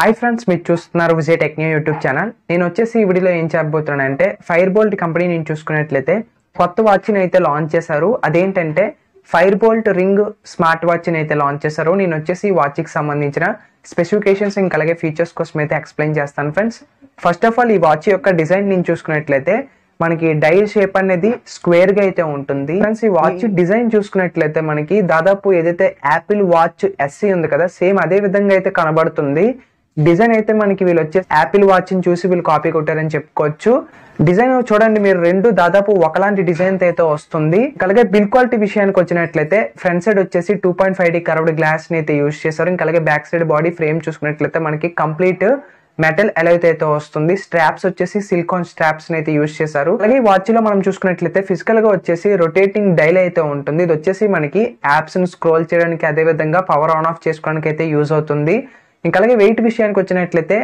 Hi friends మీరు చూస్తున్నారు Vijay టెక్నియో YouTube channel నేను వచ్చేసి ఈ వీడియోలో ఏం చెప్పబోతున్నానంటే ఫైర్ బోల్ట్ కంపెనీ నేను చూసుకున్నట్లయితే కొత్త వాచ్ని అయితే లాంచ్ చేశారు అదేంటంటే ఫైర్ బోల్ట్ రింగ్ స్మార్ట్ వాచ్ని అయితే లాంచ్ చేశారు నేను వచ్చేసి ఈ వాచ్కి సంబంధించిన స్పెసిఫికేషన్స్ ఇంకా అలాగే ఫీచర్స్ కోసం అయితే ఎక్స్ప్లెయిన్ చేస్తాను ఫ్రెండ్స్ ఫస్ట్ ఆఫ్ ఆల్ ఈ వాచ్ యొక్క డిజైన్ నేను చూసుకున్నట్లయితే మనకి డైల్ షేప్ అనేది స్క్వేర్ గా అయితే ఉంటుంది ఫ్రెండ్స్ ఈ వాచ్ డిజైన్ hmm. చూసుకున్నట్లయితే మనకి దాదాపు ఏదైతే యాపిల్ వాచ్ ఎస్సీ ఉంది కదా సేమ్ అదే విధంగా అయితే కనబడుతుంది డిజైన్ అయితే మనకి వీళ్ళు వచ్చే యాపిల్ వాచ్ని చూసి వీళ్ళు కాపీ కొట్టారని చెప్పుకోవచ్చు డిజైన్ చూడండి మీరు రెండు దాదాపు ఒకలాంటి డిజైన్ అయితే వస్తుంది అలాగే బిల్ క్వాలిటీ విషయానికి వచ్చినట్లయితే ఫ్రంట్ సైడ్ వచ్చేసి two point five D curved glass ని అయితే యూజ్ చేశారు ఇంకా అలాగే బ్యాక్ సైడ్ బాడీ ఫ్రేమ్ చూసుకున్నట్లయితే మనకి కంప్లీట్ మెటల్ ఎలా అయితే వస్తుంది స్ట్రాప్స్ వచ్చేసి సిలికాన్ స్ట్రాప్స్ అయితే యూజ్ చేశారు అలాగే వాచ్ లో మనం చూసుకున్నట్లయితే ఫిజికల్ గా వచ్చేసి రొటేటింగ్ డైల్ అయితే ఉంటుంది ఇది వచ్చేసి మనకి యాప్స్ ని స్క్రోల్ చేయడానికి అదే విధంగా పవర్ ఆన్ ఆఫ్ చేసుకోవడానికి అయితే యూజ్ అవుతుంది ఇంకా అలాగే వెయిట్ విషయానికి వచ్చినట్లయితే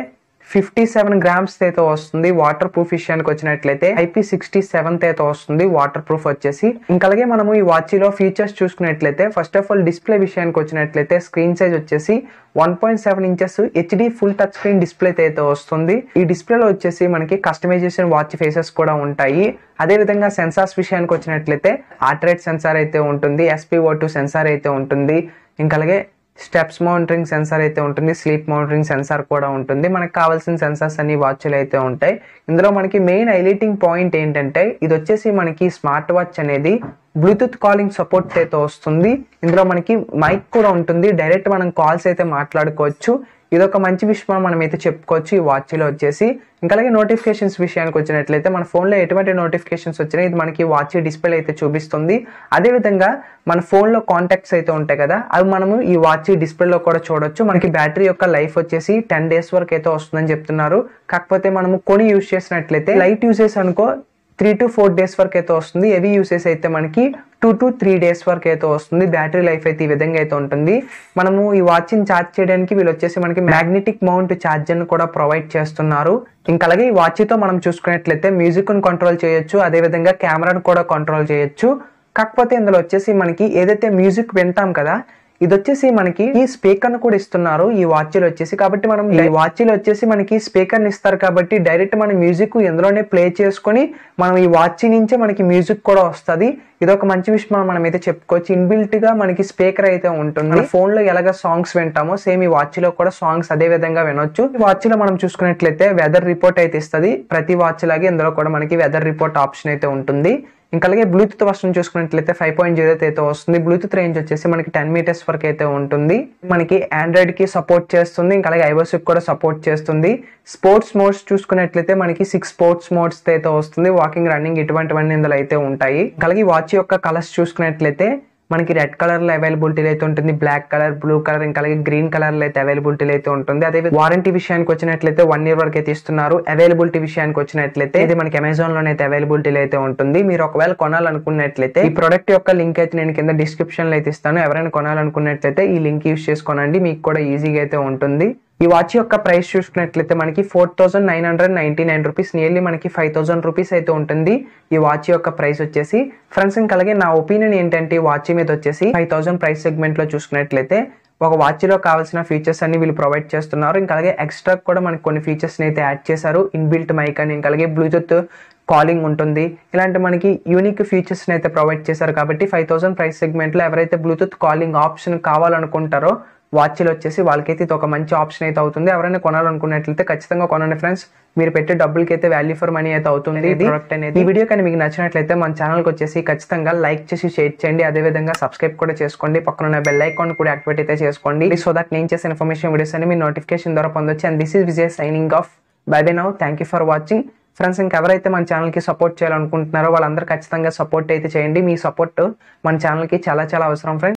ఫిఫ్టీ సెవెన్ గ్రామ్స్ అయితే వస్తుంది వాటర్ ప్రూఫ్ విషయానికి వచ్చినట్లయితే ఐపీ సిక్స్టీ సెవెన్త్ అయితే వస్తుంది వాటర్ ప్రూఫ్ వచ్చేసి ఇంకా అలాగే మనము ఈ వాచ్లో ఫీచర్స్ చూసుకున్నట్లయితే ఫస్ట్ ఆఫ్ ఆల్ డిస్ప్లే విషయానికి వచ్చినట్లయితే స్క్రీన్ సైజ్ వచ్చేసి one point seven inches HD full touch screen display అయితే వస్తుంది ఈ డిస్ప్లేలో వచ్చేసి మనకి కస్టమైజేషన్ వాచ్ ఫేసెస్ కూడా ఉంటాయి అదే విధంగా సెన్సార్స్ విషయానికి వచ్చినట్లయితే ఆర్టరేట్ సెన్సార్ అయితే ఉంటుంది ఎస్పీ ఓ టూ సెన్సార్ అయితే ఉంటుంది ఇంకా అలాగే స్టెప్స్ మౌంటరింగ్ సెన్సార్ అయితే ఉంటుంది స్లీప్ మానిటరింగ్ సెన్సార్ కూడా ఉంటుంది మనకు కావాల్సిన సెన్సార్స్ అన్ని వాచ్లు అయితే ఉంటాయి ఇందులో మనకి మెయిన్ హైలైటింగ్ పాయింట్ ఏంటంటే ఇది వచ్చేసి మనకి స్మార్ట్ వాచ్ అనేది బ్లూటూత్ కాలింగ్ సపోర్ట్ అయితే వస్తుంది ఇందులో మనకి మైక్ కూడా ఉంటుంది డైరెక్ట్ మనం కాల్స్ అయితే మాట్లాడుకోవచ్చు ఇదొక మంచి విషయం మనం అయితే చెప్పుకోవచ్చు ఈ వాచ్లో వచ్చేసి ఇంకా అలాగే నోటిఫికేషన్స్ విషయానికి వచ్చినట్లయితే మన ఫోన్లో ఎటువంటి నోటిఫికేషన్స్ వచ్చినా ఇది మనకి వాచ్ డిస్ప్లే అయితే చూపిస్తుంది అదేవిధంగా మన ఫోన్లో కాంటాక్ట్స్ అయితే ఉంటాయి కదా అవి మనము ఈ వాచ్ డిస్ప్లేలో కూడా చూడొచ్చు మనకి బ్యాటరీ యొక్క లైఫ్ వచ్చేసి టెన్ డేస్ వరకు అయితే వస్తుందని చెప్తున్నారు కాకపోతే మనము కొని యూజ్ చేసినట్లయితే లైట్ యూజ్ చేసి అనుకో త్రీ టు ఫోర్ డేస్ వరకు అయితే వస్తుంది హెవీ యూసేజ్ అయితే మనకి టూ టు త్రీ డేస్ వరకు అయితే వస్తుంది బ్యాటరీ లైఫ్ అయితే ఈ విధంగా అయితే ఉంటుంది మనము ఈ వాచ్ని ఛార్జ్ చేయడానికి వీళ్ళు వచ్చేసి మనకి మ్యాగ్నెటిక్ మౌంట్ ఛార్జర్ని కూడా ప్రొవైడ్ చేస్తున్నారు ఇంకా అలాగే ఈ వాచ్తో మనం చూసుకున్నట్లయితే మ్యూజిక్ను కంట్రోల్ చేయొచ్చు అదేవిధంగా కెమెరాను కూడా కంట్రోల్ చేయొచ్చు కాకపోతే ఇందులో వచ్చేసి మనకి ఏదైతే మ్యూజిక్ వింటాం కదా ఇది వచ్చేసి మనకి ఈ స్పీకర్ ను కూడా ఇస్తున్నారు ఈ వాచ్ లో వచ్చేసి కాబట్టి మనం ఈ వాచ్ లో వచ్చేసి మనకి స్పీకర్ ని ఇస్తారు కాబట్టి డైరెక్ట్ మన మ్యూజిక్ ఎందులోనే ప్లే చేసుకుని మనం ఈ వాచ్ నుంచే మనకి మ్యూజిక్ కూడా వస్తుంది ఇది ఒక మంచి విషయం మనం అయితే చెప్పుకోవచ్చు ఇన్బిల్ట్ గా మనకి స్పీకర్ అయితే ఉంటుంది ఫోన్ లో ఎలాగ సాంగ్స్ వింటామో సేమ్ ఈ వాచ్ లో కూడా సాంగ్స్ అదే విధంగా వినొచ్చు ఈ వాచ్ లో మనం చూసుకున్నట్లయితే వెదర్ రిపోర్ట్ అయితే ఇస్తుంది ప్రతి వాచ్ లాగే ఇందులో కూడా మనకి వెదర్ రిపోర్ట్ ఆప్షన్ అయితే ఉంటుంది ఇంకా అలాగే బ్లూటూత్ వర్షన్ చూసుకున్నట్లయితే ఫైవ్ పాయింట్ జీరో అయితే వస్తుంది బ్లూటూత్ రేంజ్ వచ్చేసి మనకి టెన్ మీటర్స్ వరకు అయితే ఉంటుంది మనకి ఆండ్రాయిడ్కి సపోర్ట్ చేస్తుంది ఇంకా అలాగే ఐఓస్కి కూడా సపోర్ట్ చేస్తుంది స్పోర్ట్స్ మోడ్స్ చూసుకున్నట్లయితే మనకి సిక్స్ స్పోర్ట్స్ మోడ్స్ అయితే వస్తుంది వాకింగ్ రన్నింగ్ ఇటువంటివన్నీ ఇందులో అయితే ఉంటాయి అలాగే వాచ్ యొక్క కలర్స్ చూసుకున్నట్లయితే మనకి రెడ్ కలర్లో అవైలబిలిటీ అయితే ఉంటుంది బ్లాక్ కలర్ బ్లూ కలర్ ఇంకా అలాగే గ్రీన్ కలర్లో అయితే అవైలబిలిటీ అయితే ఉంటుంది అదే వారంటీ విషయానికి వచ్చినట్లయితే వన్ ఇయర్ వరకు అయితే ఇస్తున్నారు అవైలబిలిటీ విషయానికి వచ్చినట్లయితే ఇది మనకి అమెజాన్ లో అయితే అవైలబిలిటీలో అయితే ఉంటుంది మీరు ఒకవేళ కొనాలనుకున్నట్లయితే ఈ ప్రొడక్ట్ యొక్క లింక్ అయితే నేను కింద డిస్క్రిప్షన్ లో అయితే ఇస్తాను ఎవరైనా కొనాలనుకున్నట్లయితే ఈ లింక్ యూస్ చేసుకోనండి మీకు కూడా ఈజీగా అయితే ఉంటుంది ఈ వాచ్ యొక్క ప్రైస్ చూసుకున్నట్లయితే మనకి four thousand nine hundred ninety nine rupees nearly మనకి ఫైవ్ థౌసండ్ రూపీస్ అయితే ఉంటుంది ఈ వాచ్ యొక్క ప్రైస్ వచ్చేసి ఫ్రెండ్స్ ఇంకా అలాగే నా ఒపీనియన్ ఏంటంటే వాచ్ మీద వచ్చేసి ఫైవ్ థౌసండ్ ప్రైస్ సెగ్మెంట్లో చూసుకున్నట్లయితే ఒక వాచ్లో కావాల్సిన ఫీచర్స్ అన్ని వీళ్ళు ప్రొవైడ్ చేస్తున్నారు ఇంకా అలాగే ఎక్స్ట్రా కూడా మనకి కొన్ని ఫీచర్స్ని అయితే యాడ్ చేశారు ఇన్బిల్ట్ మైక్ అని ఇంకా అలాగే బ్లూటూత్ కాలింగ్ ఉంటుంది ఇలాంటి మనకి యూనిక్ ఫీచర్స్ని అయితే ప్రొవైడ్ చేశారు కాబట్టి ఫైవ్ థౌసండ్ ప్రైస్ సెగ్మెంట్లో ఎవరైతే బ్లూటూత్ కాలింగ్ ఆప్షన్ కావాలనుకుంటారో వాచ్లు వచ్చేసి వాళ్ళకైతే ఇది ఒక మంచి ఆప్షన్ అయితే అవుతుంది ఎవరైనా కొనాలనుకున్నట్లయితే ఖచ్చితంగా కొనండి ఫ్రెండ్స్ మీరు పెట్టే డబ్బులకి అయితే వాల్యూ ఫర్ మనీ అయితే అవుతుంది ప్రొడక్ట్ అనేది ఈ వీడియో కానీ మీకు నచ్చినట్లయితే మన ఛానల్కి వచ్చేసి ఖచ్చితంగా లైక్ చేసి షేర్ చేయండి అదేవిధంగా సబ్స్క్రైబ్ కూడా చేసుకోండి పక్కన బెల్ ఐకాన్ కూడా యాక్టివేట్ అయితే చేసుకోండి సో దట్ నేను చేసే ఇన్ఫర్మేషన్ వీడియోస్ అని మీ నోటిఫికేషన్ ద్వారా పొందొచ్చు and this is Vijay signing off bye bye now thank you for watching friends ఇంకెవరైతే మన ఛానల్కి సపోర్ట్ చేయాలనుకుంటున్నారో వాళ్ళందరూ ఖచ్చితంగా సపోర్ట్ అయితే చేయండి మీ సపోర్ట్ మన ఛానల్కి చాలా చాలా అవసరం ఫ్రెండ్స్